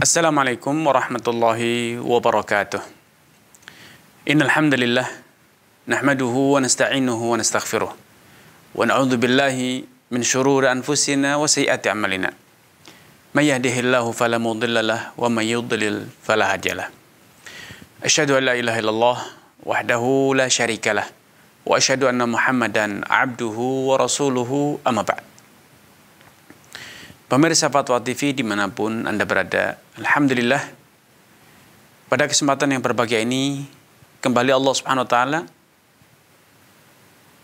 السلام عليكم ورحمة الله وبركاته إن الحمد لله نحمده ونستعينه ونستغفره ونعوذ بالله من شرور أنفسنا وسيئات أعمالنا من يهده الله فلا مضل له ومن يضلل فلا هادي له أشهد أن لا إله إلا الله وحده لا شريك له وأشهد أن محمدا عبده ورسوله أما بعد Pemirsa Fatwa TV dimanapun Anda berada, Alhamdulillah pada kesempatan yang berbahagia ini kembali Allah Subhanahu wa taala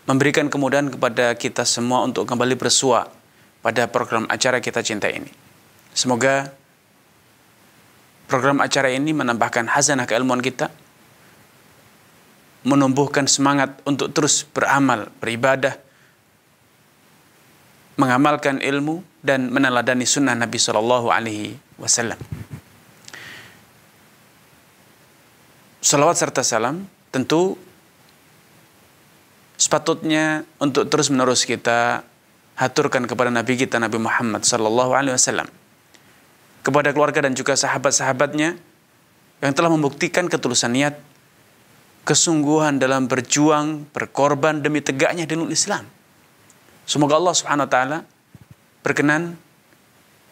memberikan kemudahan kepada kita semua untuk kembali bersua pada program acara kita cinta ini. Semoga program acara ini menambahkan hazanah keilmuan kita, menumbuhkan semangat untuk terus beramal, beribadah, mengamalkan ilmu dan meneladani sunnah Nabi Shallallahu Alaihi Wasallam. Salawat serta salam tentu sepatutnya untuk terus menerus kita haturkan kepada Nabi kita Nabi Muhammad Sallallahu Alaihi Wasallam kepada keluarga dan juga sahabat-sahabatnya yang telah membuktikan ketulusan niat, kesungguhan dalam berjuang, berkorban demi tegaknya dinul Islam. Semoga Allah Subhanahu wa taala berkenan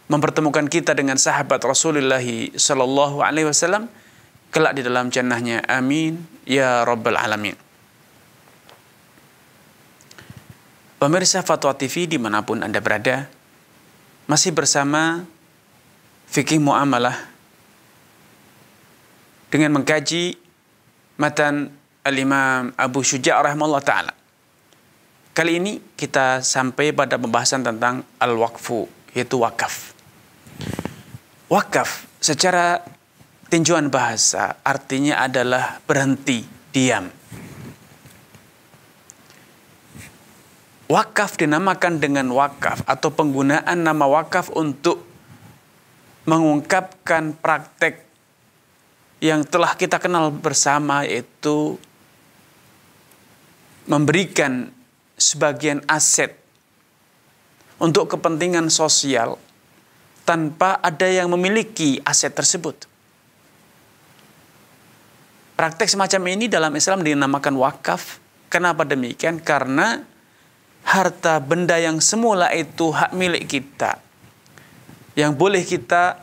mempertemukan kita dengan sahabat Rasulullah sallallahu alaihi wasallam kelak di dalam jannahnya. Amin. Ya Rabbal Alamin. Pemirsa Fatwa TV dimanapun Anda berada, masih bersama Fikih Mu'amalah dengan mengkaji matan Al-Imam Abu Syuja' rahimahullah ta'ala. Kali ini kita sampai pada pembahasan tentang Al-Waqfu, yaitu wakaf. Wakaf secara tinjuan bahasa artinya adalah berhenti, diam. Wakaf dinamakan dengan wakaf atau penggunaan nama wakaf untuk mengungkapkan praktek yang telah kita kenal bersama yaitu memberikan sebagian aset untuk kepentingan sosial tanpa ada yang memiliki aset tersebut. Praktek semacam ini dalam Islam dinamakan wakaf. Kenapa demikian? Karena harta benda yang semula itu hak milik kita. Yang boleh kita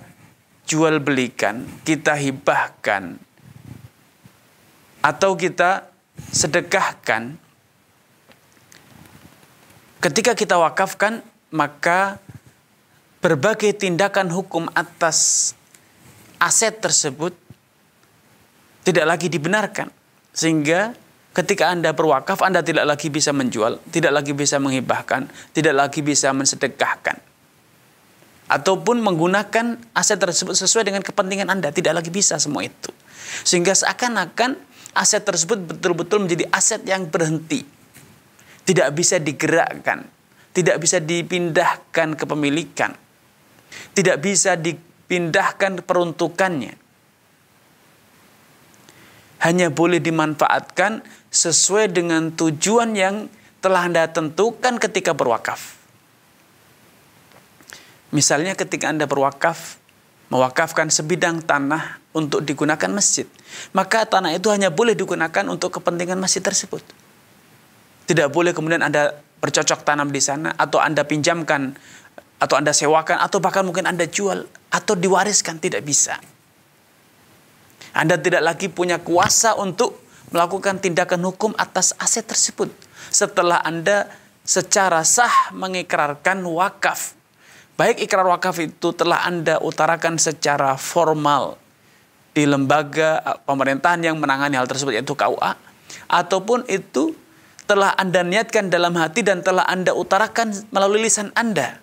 jual belikan, kita hibahkan, atau kita sedekahkan. Ketika kita wakafkan, maka berbagai tindakan hukum atas aset tersebut tidak lagi dibenarkan. Sehingga ketika Anda berwakaf, Anda tidak lagi bisa menjual, tidak lagi bisa menghibahkan, tidak lagi bisa mensedekahkan. Ataupun menggunakan aset tersebut sesuai dengan kepentingan Anda, tidak lagi bisa semua itu. Sehingga seakan-akan aset tersebut betul-betul menjadi aset yang berhenti. Tidak bisa digerakkan, tidak bisa dipindahkan kepemilikan, tidak bisa dipindahkan peruntukannya hanya boleh dimanfaatkan sesuai dengan tujuan yang telah Anda tentukan ketika berwakaf. Misalnya ketika Anda berwakaf, mewakafkan sebidang tanah untuk digunakan masjid, maka tanah itu hanya boleh digunakan untuk kepentingan masjid tersebut. Tidak boleh kemudian Anda bercocok tanam di sana atau Anda pinjamkan atau Anda sewakan atau bahkan mungkin Anda jual atau diwariskan tidak bisa. Anda tidak lagi punya kuasa untuk melakukan tindakan hukum atas aset tersebut setelah Anda secara sah mengikrarkan wakaf. Baik ikrar wakaf itu telah Anda utarakan secara formal di lembaga pemerintahan yang menangani hal tersebut yaitu KUA ataupun itu telah Anda niatkan dalam hati dan telah Anda utarakan melalui lisan Anda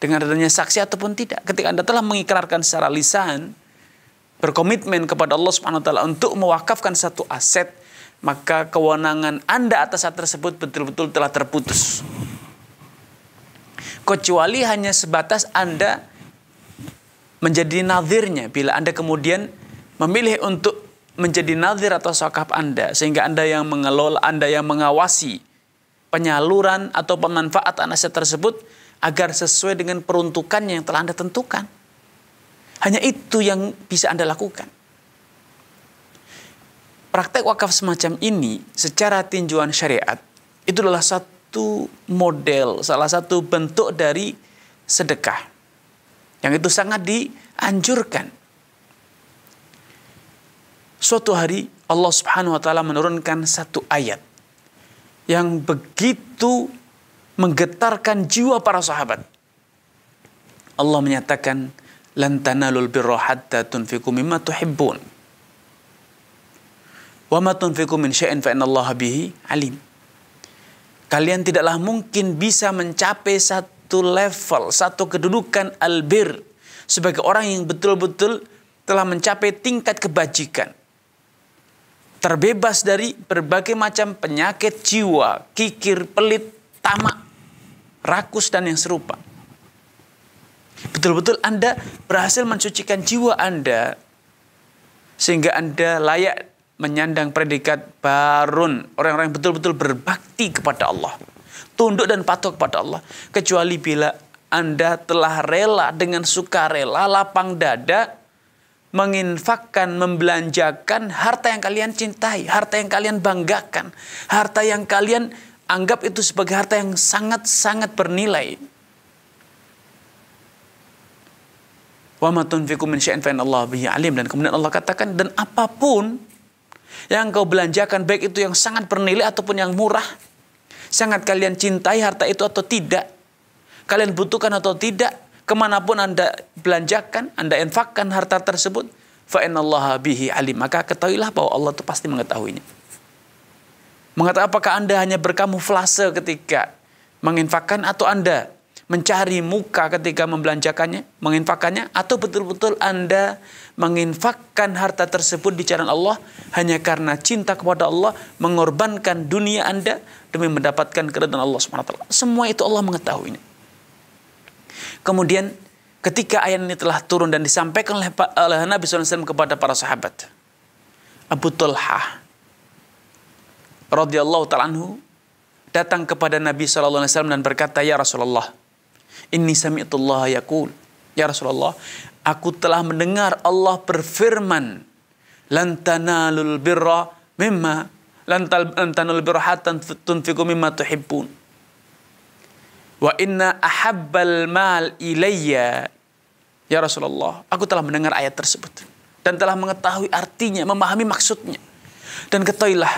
dengan adanya saksi ataupun tidak. Ketika Anda telah mengikrarkan secara lisan, berkomitmen kepada Allah Subhanahu wa taala untuk mewakafkan satu aset, maka kewenangan Anda atas aset tersebut betul-betul telah terputus. Kecuali hanya sebatas Anda menjadi nazirnya bila Anda kemudian memilih untuk menjadi nazir atau sokap Anda sehingga Anda yang mengelola, Anda yang mengawasi penyaluran atau pemanfaatan aset tersebut agar sesuai dengan peruntukan yang telah Anda tentukan. Hanya itu yang bisa Anda lakukan. Praktek wakaf semacam ini secara tinjauan syariat itu adalah satu model, salah satu bentuk dari sedekah. Yang itu sangat dianjurkan. Suatu hari Allah Subhanahu wa taala menurunkan satu ayat yang begitu menggetarkan jiwa para sahabat. Allah menyatakan, lan tanalul birra hatta tunfiqu mimma tuhibbun. Wa ma tunfiqu min syai'in fa Kalian tidaklah mungkin bisa mencapai satu level, satu kedudukan albir sebagai orang yang betul-betul telah mencapai tingkat kebajikan. Terbebas dari berbagai macam penyakit jiwa, kikir, pelit, tamak, rakus dan yang serupa betul-betul Anda berhasil mensucikan jiwa Anda sehingga Anda layak menyandang predikat barun, orang-orang yang betul-betul berbakti kepada Allah, tunduk dan patuh kepada Allah, kecuali bila Anda telah rela dengan suka rela lapang dada menginfakkan, membelanjakan harta yang kalian cintai, harta yang kalian banggakan, harta yang kalian anggap itu sebagai harta yang sangat-sangat bernilai Wa ma tunfiqu min syai'in fa Allah bihi alim dan kemudian Allah katakan dan apapun yang engkau belanjakan baik itu yang sangat bernilai ataupun yang murah sangat kalian cintai harta itu atau tidak kalian butuhkan atau tidak kemanapun anda belanjakan anda infakkan harta tersebut Allah bihi alim maka ketahuilah bahwa Allah itu pasti mengetahuinya mengatakan apakah anda hanya berkamuflase ketika menginfakkan atau anda mencari muka ketika membelanjakannya, menginfakannya, atau betul-betul Anda menginfakkan harta tersebut di jalan Allah hanya karena cinta kepada Allah, mengorbankan dunia Anda demi mendapatkan keridhaan Allah SWT. Semua itu Allah mengetahuinya. Kemudian ketika ayat ini telah turun dan disampaikan oleh, oleh Nabi SAW kepada para sahabat. Abu Talha radhiyallahu ta'ala anhu datang kepada Nabi SAW dan berkata, Ya Rasulullah, Inni sami'tullah yakul. Ya Rasulullah, aku telah mendengar Allah berfirman, lantanalul birra mimma lantal lantanul birra hatan tunfiku mimma tuhibbun. Wa inna ahabbal mal ilayya. Ya Rasulullah, aku telah mendengar ayat tersebut dan telah mengetahui artinya, memahami maksudnya. Dan ketahuilah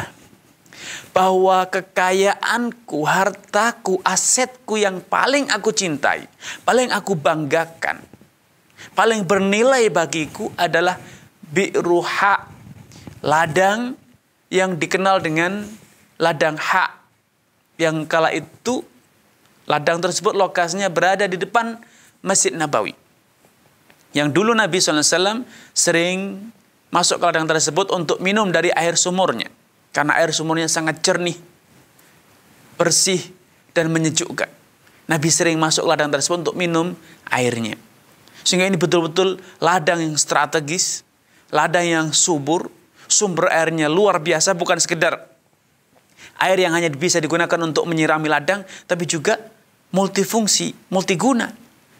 bahwa kekayaanku, hartaku, asetku yang paling aku cintai, paling aku banggakan, paling bernilai bagiku adalah bi'ruha, ladang yang dikenal dengan ladang hak. Yang kala itu ladang tersebut lokasinya berada di depan Masjid Nabawi. Yang dulu Nabi SAW sering masuk ke ladang tersebut untuk minum dari air sumurnya. Karena air sumurnya sangat jernih, bersih, dan menyejukkan. Nabi sering masuk ladang tersebut untuk minum airnya. Sehingga ini betul-betul ladang yang strategis, ladang yang subur, sumber airnya luar biasa bukan sekedar air yang hanya bisa digunakan untuk menyirami ladang, tapi juga multifungsi, multiguna.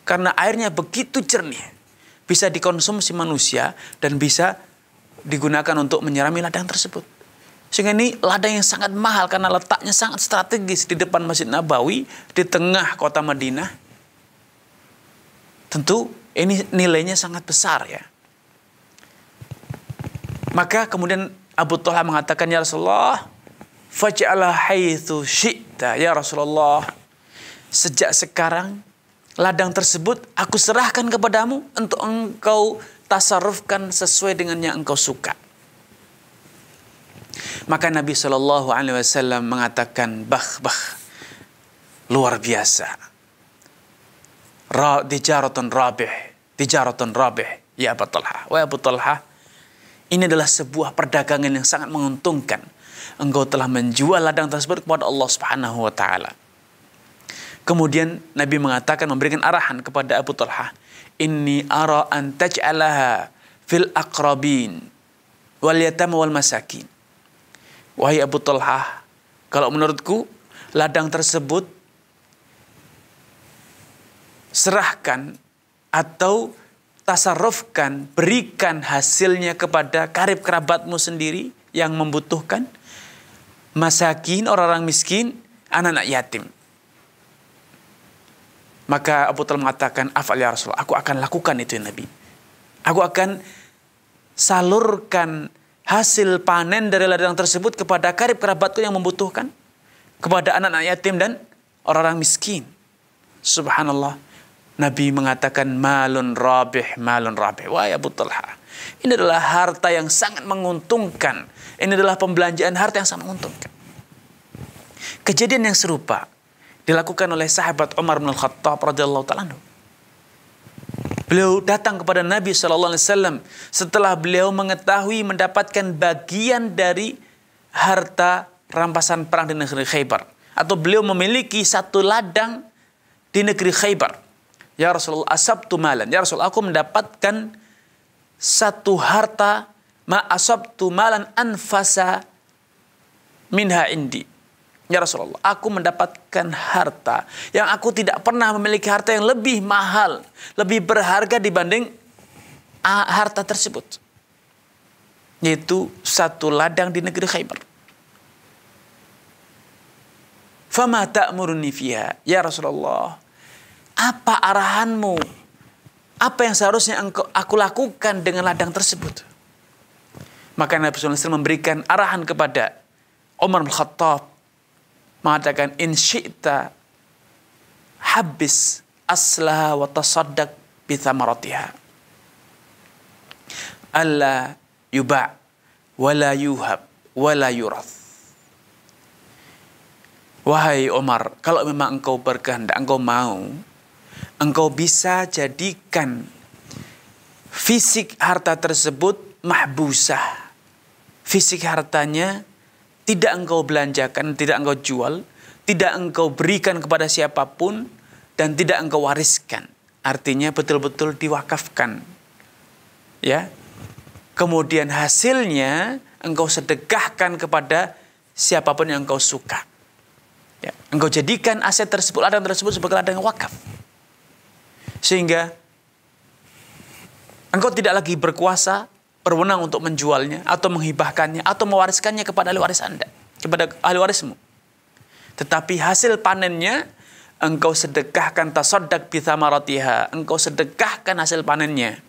Karena airnya begitu jernih, bisa dikonsumsi manusia dan bisa digunakan untuk menyirami ladang tersebut. Sehingga ini ladang yang sangat mahal karena letaknya sangat strategis di depan Masjid Nabawi, di tengah kota Madinah. Tentu ini nilainya sangat besar ya. Maka kemudian Abu Talha mengatakan, Ya Rasulullah, Faj'ala haithu syi'ta, Ya Rasulullah. Sejak sekarang, ladang tersebut aku serahkan kepadamu untuk engkau tasarufkan sesuai dengan yang engkau suka. Maka Nabi Shallallahu Alaihi Wasallam mengatakan bah bah luar biasa. Ra, dijaratun rabih, dijaratun rabih. Ya Abu Talha, wa Abu Talha, ini adalah sebuah perdagangan yang sangat menguntungkan. Engkau telah menjual ladang tersebut kepada Allah Subhanahu wa taala. Kemudian Nabi mengatakan memberikan arahan kepada Abu Talha, ini ara an taj'alaha fil akrabin, wal yatama wal masakin." Wahai Abu Talha, kalau menurutku ladang tersebut serahkan atau tasarrufkan, berikan hasilnya kepada karib kerabatmu sendiri yang membutuhkan, masakin, orang-orang miskin, anak-anak yatim. Maka Abu Talha mengatakan, Afal ya Rasulullah, aku akan lakukan itu ya Nabi. Aku akan salurkan hasil panen dari ladang tersebut kepada karib kerabatku yang membutuhkan, kepada anak-anak yatim dan orang-orang miskin. Subhanallah. Nabi mengatakan malun rabih, malun rabih. Wah ya Talha. Ini adalah harta yang sangat menguntungkan. Ini adalah pembelanjaan harta yang sangat menguntungkan. Kejadian yang serupa dilakukan oleh sahabat Umar bin khattab radhiyallahu taala Beliau datang kepada Nabi Shallallahu Alaihi Wasallam setelah beliau mengetahui mendapatkan bagian dari harta rampasan perang di negeri Khaybar atau beliau memiliki satu ladang di negeri Khaybar. Ya Rasulullah Asab Tumalan Ya Rasul aku mendapatkan satu harta ma Asab malan anfasa minha indi Ya Rasulullah, aku mendapatkan harta yang aku tidak pernah memiliki harta yang lebih mahal, lebih berharga dibanding harta tersebut. Yaitu satu ladang di negeri Khaybar. Fama ta'muruni fiha. Ya Rasulullah, apa arahanmu? Apa yang seharusnya aku lakukan dengan ladang tersebut? Maka Nabi SAW memberikan arahan kepada Umar Al Khattab mengatakan in syi'ta habis aslah wa tasaddaq thamaratiha alla yuba wala yuhab wala yurath Wahai Umar, kalau memang engkau berkehendak, engkau mau, engkau bisa jadikan fisik harta tersebut mahbusah. Fisik hartanya tidak engkau belanjakan, tidak engkau jual, tidak engkau berikan kepada siapapun, dan tidak engkau wariskan. Artinya betul-betul diwakafkan. Ya. Kemudian hasilnya engkau sedekahkan kepada siapapun yang engkau suka. Ya. Engkau jadikan aset tersebut, ladang tersebut sebagai ladang wakaf. Sehingga engkau tidak lagi berkuasa berwenang untuk menjualnya atau menghibahkannya atau mewariskannya kepada ahli waris Anda, kepada ahli warismu. Tetapi hasil panennya engkau sedekahkan bisa thamaratiha, engkau sedekahkan hasil panennya.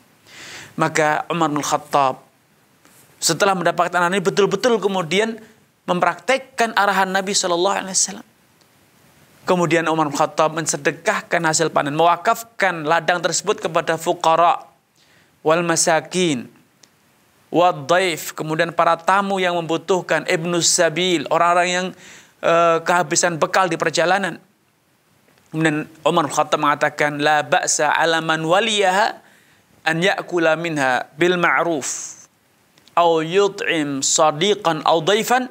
Maka Umar bin Khattab setelah mendapatkan arahan ini betul-betul kemudian mempraktekkan arahan Nabi Shallallahu Alaihi Wasallam. Kemudian Umar bin Khattab mensedekahkan hasil panen, mewakafkan ladang tersebut kepada fuqara wal masakin, wadaif, kemudian para tamu yang membutuhkan, ibnu sabil, orang-orang yang uh, kehabisan bekal di perjalanan. Kemudian Umar Khattab mengatakan, la ba'sa ala man waliyaha an ya'kula minha bil ma'ruf au yut'im sadiqan au daifan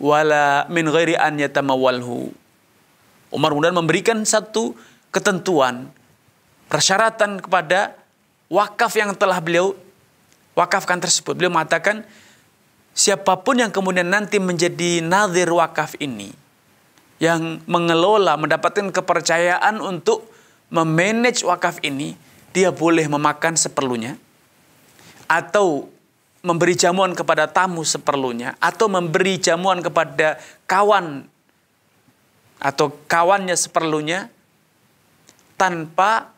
wala min ghairi an yatamawalhu. Umar kemudian memberikan satu ketentuan, persyaratan kepada wakaf yang telah beliau wakafkan tersebut. Beliau mengatakan, siapapun yang kemudian nanti menjadi nadir wakaf ini, yang mengelola, mendapatkan kepercayaan untuk memanage wakaf ini, dia boleh memakan seperlunya, atau memberi jamuan kepada tamu seperlunya, atau memberi jamuan kepada kawan atau kawannya seperlunya, tanpa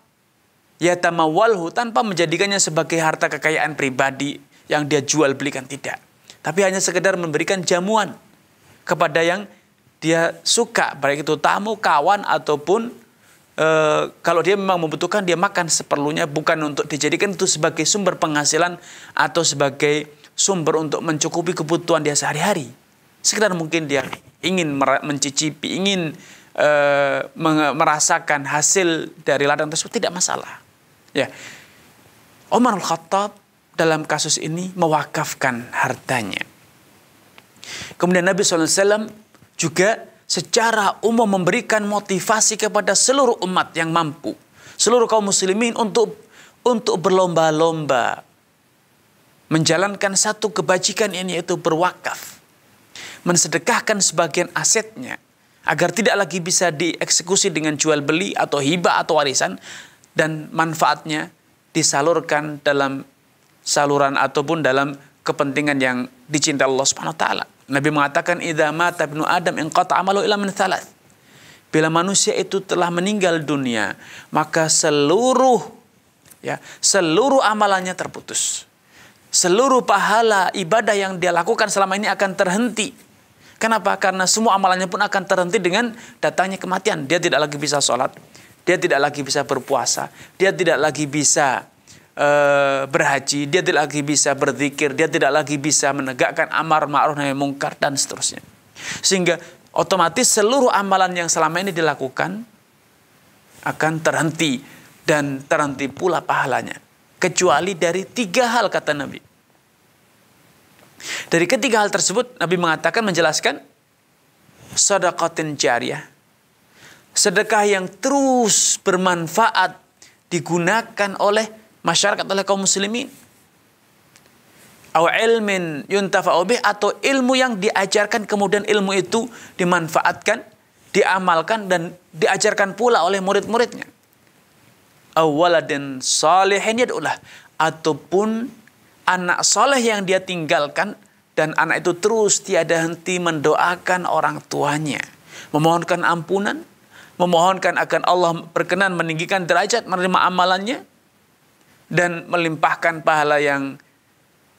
Ya yatamawalhu tanpa menjadikannya sebagai harta kekayaan pribadi yang dia jual belikan tidak. Tapi hanya sekedar memberikan jamuan kepada yang dia suka, baik itu tamu, kawan ataupun e, kalau dia memang membutuhkan dia makan seperlunya bukan untuk dijadikan itu sebagai sumber penghasilan atau sebagai sumber untuk mencukupi kebutuhan dia sehari-hari. Sekedar mungkin dia ingin mencicipi, ingin e, merasakan hasil dari ladang tersebut tidak masalah. Ya. Umar Al-Khattab dalam kasus ini mewakafkan hartanya. Kemudian Nabi SAW juga secara umum memberikan motivasi kepada seluruh umat yang mampu. Seluruh kaum muslimin untuk untuk berlomba-lomba menjalankan satu kebajikan ini yaitu berwakaf. Mensedekahkan sebagian asetnya agar tidak lagi bisa dieksekusi dengan jual beli atau hibah atau warisan dan manfaatnya disalurkan dalam saluran ataupun dalam kepentingan yang dicintai Allah Subhanahu wa taala. Nabi mengatakan idza mata ibnu adam inqata amalu ila min thalath. Bila manusia itu telah meninggal dunia, maka seluruh ya, seluruh amalannya terputus. Seluruh pahala ibadah yang dia lakukan selama ini akan terhenti. Kenapa? Karena semua amalannya pun akan terhenti dengan datangnya kematian. Dia tidak lagi bisa sholat, dia tidak lagi bisa berpuasa, dia tidak lagi bisa uh, berhaji, dia tidak lagi bisa berzikir, dia tidak lagi bisa menegakkan amar ma'ruf nahi mungkar dan seterusnya. Sehingga otomatis seluruh amalan yang selama ini dilakukan akan terhenti dan terhenti pula pahalanya. Kecuali dari tiga hal kata Nabi. Dari ketiga hal tersebut Nabi mengatakan menjelaskan sodakotin jariah sedekah yang terus bermanfaat digunakan oleh masyarakat oleh kaum muslimin ilmin atau ilmu yang diajarkan kemudian ilmu itu dimanfaatkan, diamalkan dan diajarkan pula oleh murid-muridnya. Awaladin salihin yad'ulah ataupun anak soleh yang dia tinggalkan dan anak itu terus tiada henti mendoakan orang tuanya, memohonkan ampunan, memohonkan akan Allah berkenan meninggikan derajat menerima amalannya dan melimpahkan pahala yang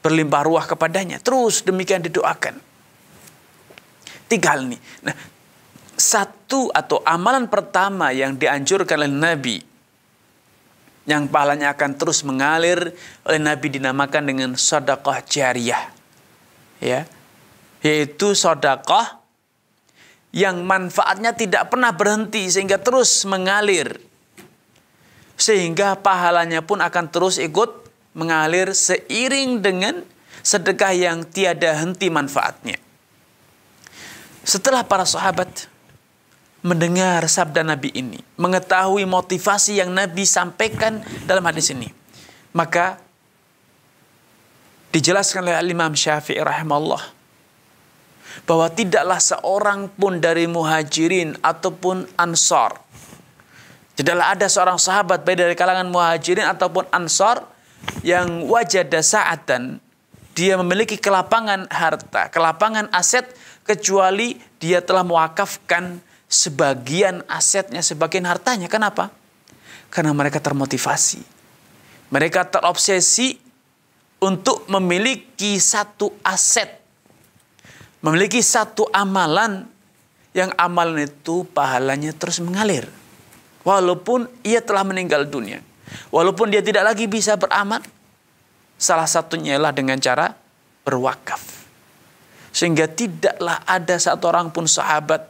berlimpah ruah kepadanya. Terus demikian didoakan. Tiga hal ini. Nah, satu atau amalan pertama yang dianjurkan oleh Nabi yang pahalanya akan terus mengalir oleh Nabi dinamakan dengan sodakoh jariah. Ya. Yaitu sodakoh yang manfaatnya tidak pernah berhenti sehingga terus mengalir. Sehingga pahalanya pun akan terus ikut mengalir seiring dengan sedekah yang tiada henti manfaatnya. Setelah para sahabat mendengar sabda Nabi ini, mengetahui motivasi yang Nabi sampaikan dalam hadis ini, maka dijelaskan oleh Imam Syafi'i rahimahullah bahwa tidaklah seorang pun dari muhajirin ataupun ansor. Tidaklah ada seorang sahabat baik dari kalangan muhajirin ataupun ansor yang wajada dasaatan dia memiliki kelapangan harta, kelapangan aset kecuali dia telah mewakafkan sebagian asetnya, sebagian hartanya. Kenapa? Karena mereka termotivasi. Mereka terobsesi untuk memiliki satu aset memiliki satu amalan yang amalan itu pahalanya terus mengalir. Walaupun ia telah meninggal dunia. Walaupun dia tidak lagi bisa beramal, salah satunya ialah dengan cara berwakaf. Sehingga tidaklah ada satu orang pun sahabat,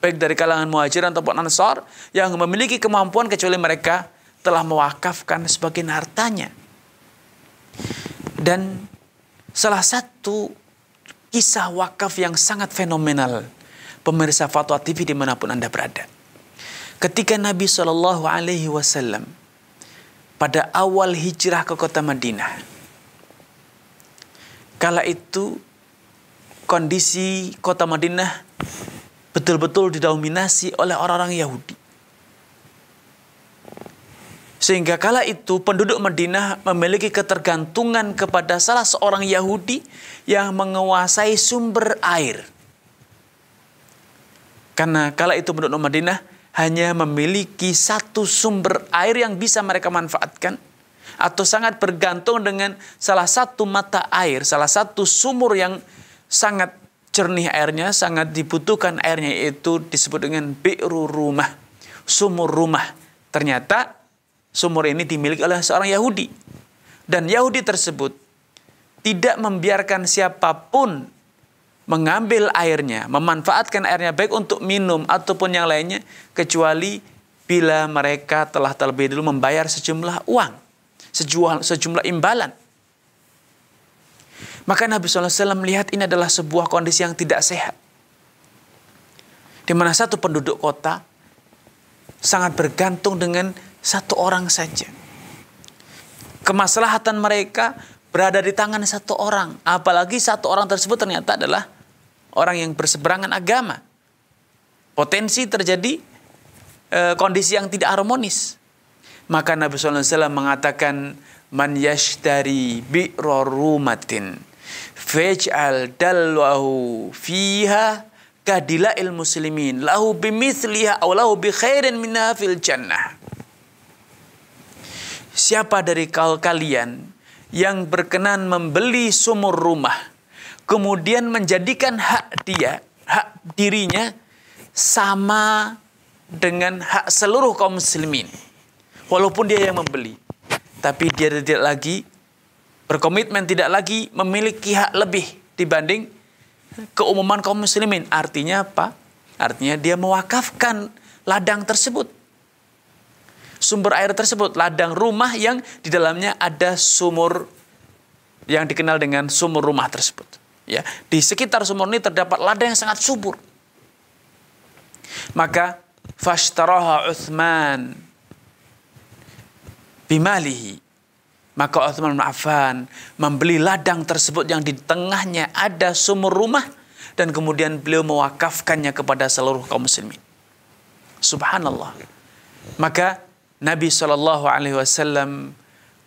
baik dari kalangan muhajirin ataupun ansar, yang memiliki kemampuan kecuali mereka telah mewakafkan sebagian hartanya. Dan salah satu kisah wakaf yang sangat fenomenal. Pemirsa Fatwa TV dimanapun Anda berada. Ketika Nabi Shallallahu Alaihi Wasallam pada awal hijrah ke kota Madinah, kala itu kondisi kota Madinah betul-betul didominasi oleh orang-orang Yahudi. Sehingga kala itu penduduk Madinah memiliki ketergantungan kepada salah seorang Yahudi yang menguasai sumber air. Karena kala itu penduduk Madinah hanya memiliki satu sumber air yang bisa mereka manfaatkan atau sangat bergantung dengan salah satu mata air, salah satu sumur yang sangat jernih airnya, sangat dibutuhkan airnya itu disebut dengan bi'ru rumah, sumur rumah. Ternyata Sumur ini dimiliki oleh seorang Yahudi. Dan Yahudi tersebut tidak membiarkan siapapun mengambil airnya, memanfaatkan airnya baik untuk minum ataupun yang lainnya kecuali bila mereka telah terlebih dulu membayar sejumlah uang, sejumlah, sejumlah imbalan. Maka Nabi SAW melihat ini adalah sebuah kondisi yang tidak sehat. Di mana satu penduduk kota sangat bergantung dengan satu orang saja. Kemaslahatan mereka berada di tangan satu orang. Apalagi satu orang tersebut ternyata adalah orang yang berseberangan agama. Potensi terjadi e, kondisi yang tidak harmonis. Maka Nabi SAW mengatakan, Man yashtari bi'ro rumatin faj'al dalwahu fiha kadila'il muslimin lahu bimithliha aw lahu bi khairin minha fil jannah siapa dari kau kalian yang berkenan membeli sumur rumah, kemudian menjadikan hak dia, hak dirinya sama dengan hak seluruh kaum muslimin. Walaupun dia yang membeli, tapi dia tidak lagi berkomitmen, tidak lagi memiliki hak lebih dibanding keumuman kaum muslimin. Artinya apa? Artinya dia mewakafkan ladang tersebut sumber air tersebut, ladang rumah yang di dalamnya ada sumur yang dikenal dengan sumur rumah tersebut. Ya, di sekitar sumur ini terdapat ladang yang sangat subur. Maka fashtaraha Uthman bimalihi. Maka Uthman maafan membeli ladang tersebut yang di tengahnya ada sumur rumah dan kemudian beliau mewakafkannya kepada seluruh kaum muslimin. Subhanallah. Maka Nabi Shallallahu Alaihi Wasallam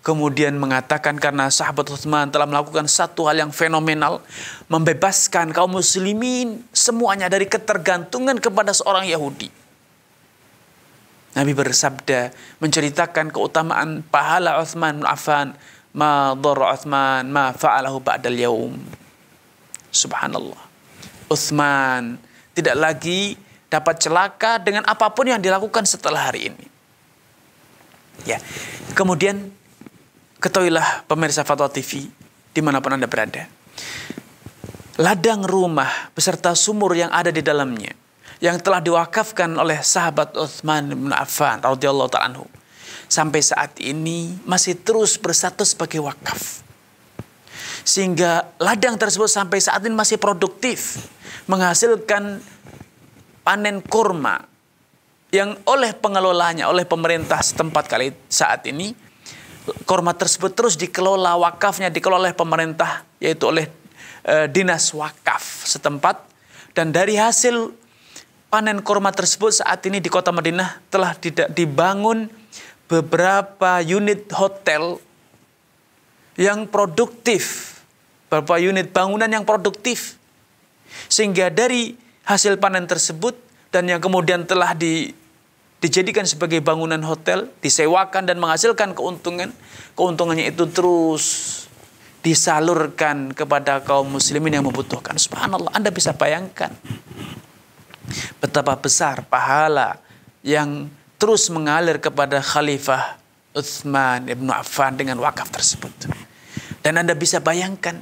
kemudian mengatakan karena sahabat Utsman telah melakukan satu hal yang fenomenal, membebaskan kaum muslimin semuanya dari ketergantungan kepada seorang Yahudi. Nabi bersabda menceritakan keutamaan pahala Utsman bin Affan, ma dharra Utsman ma fa'alahu ba'dal yaum. Subhanallah. Utsman tidak lagi dapat celaka dengan apapun yang dilakukan setelah hari ini. Ya. Kemudian ketahuilah pemirsa Fatwa TV dimanapun Anda berada. Ladang rumah beserta sumur yang ada di dalamnya yang telah diwakafkan oleh sahabat Uthman bin Affan radhiyallahu taala anhu sampai saat ini masih terus bersatu sebagai wakaf. Sehingga ladang tersebut sampai saat ini masih produktif, menghasilkan panen kurma, yang oleh pengelolanya, oleh pemerintah setempat kali saat ini, korma tersebut terus dikelola wakafnya, dikelola oleh pemerintah, yaitu oleh e, dinas wakaf setempat. Dan dari hasil panen korma tersebut saat ini di kota Madinah telah dibangun beberapa unit hotel yang produktif, beberapa unit bangunan yang produktif. Sehingga dari hasil panen tersebut dan yang kemudian telah di dijadikan sebagai bangunan hotel, disewakan dan menghasilkan keuntungan. Keuntungannya itu terus disalurkan kepada kaum muslimin yang membutuhkan. Subhanallah, Anda bisa bayangkan betapa besar pahala yang terus mengalir kepada Khalifah Uthman Ibn Affan dengan wakaf tersebut. Dan Anda bisa bayangkan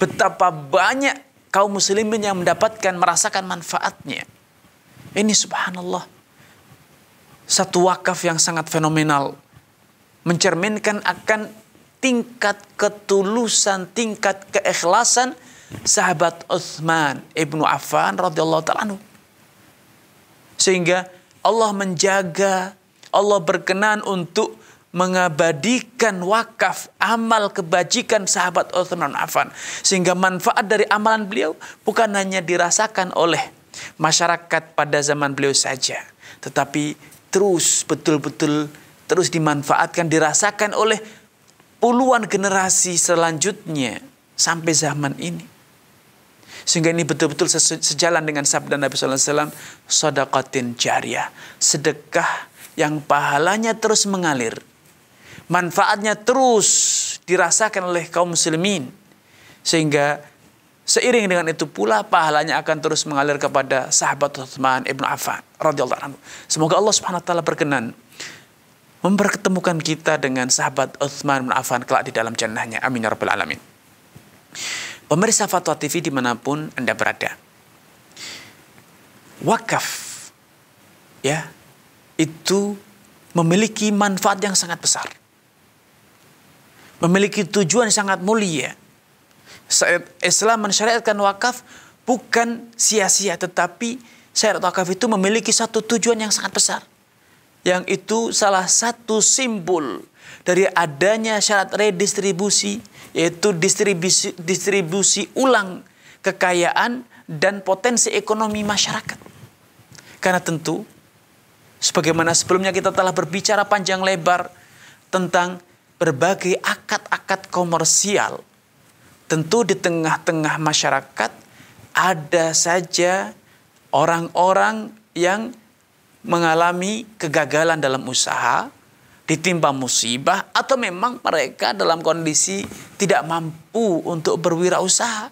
betapa banyak kaum muslimin yang mendapatkan merasakan manfaatnya. Ini subhanallah satu wakaf yang sangat fenomenal. Mencerminkan akan tingkat ketulusan, tingkat keikhlasan sahabat Uthman ibnu Affan radhiyallahu taala Sehingga Allah menjaga, Allah berkenan untuk mengabadikan wakaf amal kebajikan sahabat Uthman Affan sehingga manfaat dari amalan beliau bukan hanya dirasakan oleh masyarakat pada zaman beliau saja tetapi terus betul-betul terus dimanfaatkan, dirasakan oleh puluhan generasi selanjutnya sampai zaman ini. Sehingga ini betul-betul sejalan dengan sabda Nabi SAW, sodakatin jariah, sedekah yang pahalanya terus mengalir. Manfaatnya terus dirasakan oleh kaum muslimin. Sehingga Seiring dengan itu pula pahalanya akan terus mengalir kepada sahabat Uthman Ibnu Affan radhiyallahu anhu. Semoga Allah Subhanahu wa taala berkenan mempertemukan kita dengan sahabat Uthman ibnu Affan kelak di dalam jannahnya. Amin ya rabbal alamin. Pemirsa Fatwa TV dimanapun Anda berada. Wakaf ya itu memiliki manfaat yang sangat besar. Memiliki tujuan yang sangat mulia Islam mensyariatkan wakaf bukan sia-sia tetapi syarat wakaf itu memiliki satu tujuan yang sangat besar. Yang itu salah satu simbol dari adanya syarat redistribusi yaitu distribusi, distribusi ulang kekayaan dan potensi ekonomi masyarakat. Karena tentu sebagaimana sebelumnya kita telah berbicara panjang lebar tentang berbagai akad-akad komersial tentu di tengah-tengah masyarakat ada saja orang-orang yang mengalami kegagalan dalam usaha, ditimpa musibah, atau memang mereka dalam kondisi tidak mampu untuk berwirausaha,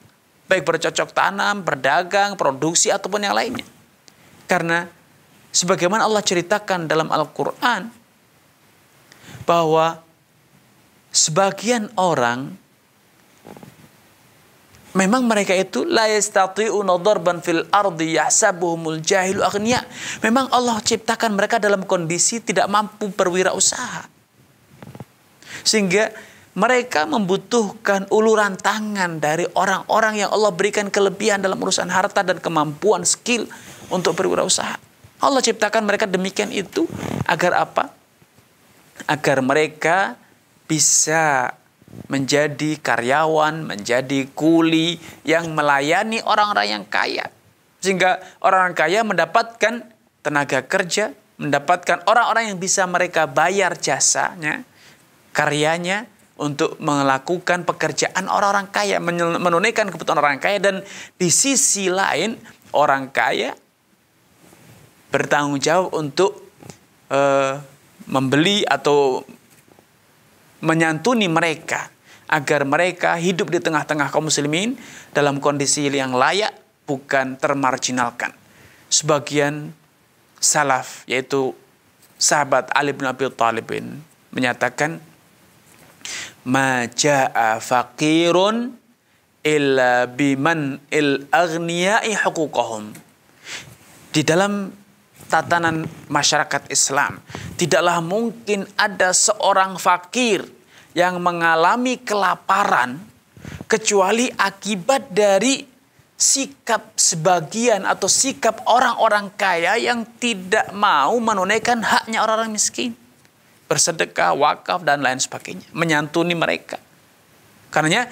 baik bercocok tanam, berdagang, produksi, ataupun yang lainnya. Karena sebagaimana Allah ceritakan dalam Al-Quran, bahwa sebagian orang Memang mereka itu la yastati'una darban fil ardi yahsabuhumul jahilu akhniya. Memang Allah ciptakan mereka dalam kondisi tidak mampu berwirausaha. Sehingga mereka membutuhkan uluran tangan dari orang-orang yang Allah berikan kelebihan dalam urusan harta dan kemampuan skill untuk berwirausaha. Allah ciptakan mereka demikian itu agar apa? Agar mereka bisa menjadi karyawan, menjadi kuli yang melayani orang-orang yang kaya. Sehingga orang-orang kaya mendapatkan tenaga kerja, mendapatkan orang-orang yang bisa mereka bayar jasanya, karyanya untuk melakukan pekerjaan orang-orang kaya, menunaikan kebutuhan orang kaya dan di sisi lain orang kaya bertanggung jawab untuk uh, membeli atau menyantuni mereka agar mereka hidup di tengah-tengah kaum muslimin dalam kondisi yang layak bukan termarginalkan. Sebagian salaf yaitu sahabat Ali bin Abi Thalibin menyatakan maja'a faqirun illa biman il aghniyai huquqahum. Di dalam tatanan masyarakat Islam. Tidaklah mungkin ada seorang fakir yang mengalami kelaparan kecuali akibat dari sikap sebagian atau sikap orang-orang kaya yang tidak mau menunaikan haknya orang-orang miskin. Bersedekah, wakaf, dan lain sebagainya. Menyantuni mereka. Karena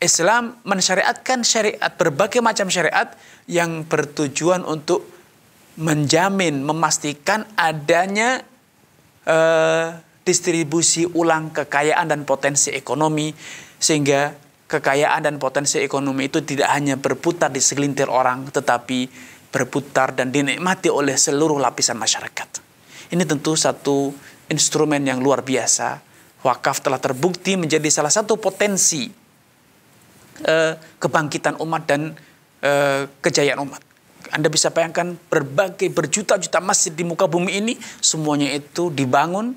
Islam mensyariatkan syariat, berbagai macam syariat yang bertujuan untuk menjamin, memastikan adanya uh, distribusi ulang kekayaan dan potensi ekonomi sehingga kekayaan dan potensi ekonomi itu tidak hanya berputar di segelintir orang tetapi berputar dan dinikmati oleh seluruh lapisan masyarakat. Ini tentu satu instrumen yang luar biasa. Wakaf telah terbukti menjadi salah satu potensi eh, kebangkitan umat dan eh, kejayaan umat. Anda bisa bayangkan berbagai berjuta-juta masjid di muka bumi ini semuanya itu dibangun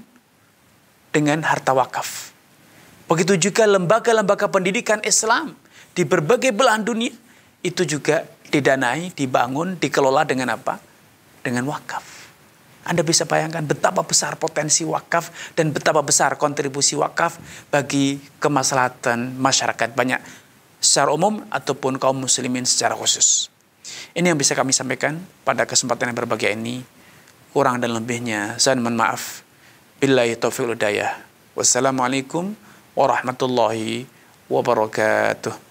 dengan harta wakaf. Begitu juga lembaga-lembaga pendidikan Islam di berbagai belahan dunia itu juga didanai, dibangun, dikelola dengan apa? Dengan wakaf. Anda bisa bayangkan betapa besar potensi wakaf dan betapa besar kontribusi wakaf bagi kemaslahatan masyarakat banyak secara umum ataupun kaum muslimin secara khusus. Ini yang bisa kami sampaikan pada kesempatan yang berbahagia ini. Kurang dan lebihnya, saya mohon maaf. Billahi taufiq udayah. Wassalamualaikum warahmatullahi wabarakatuh.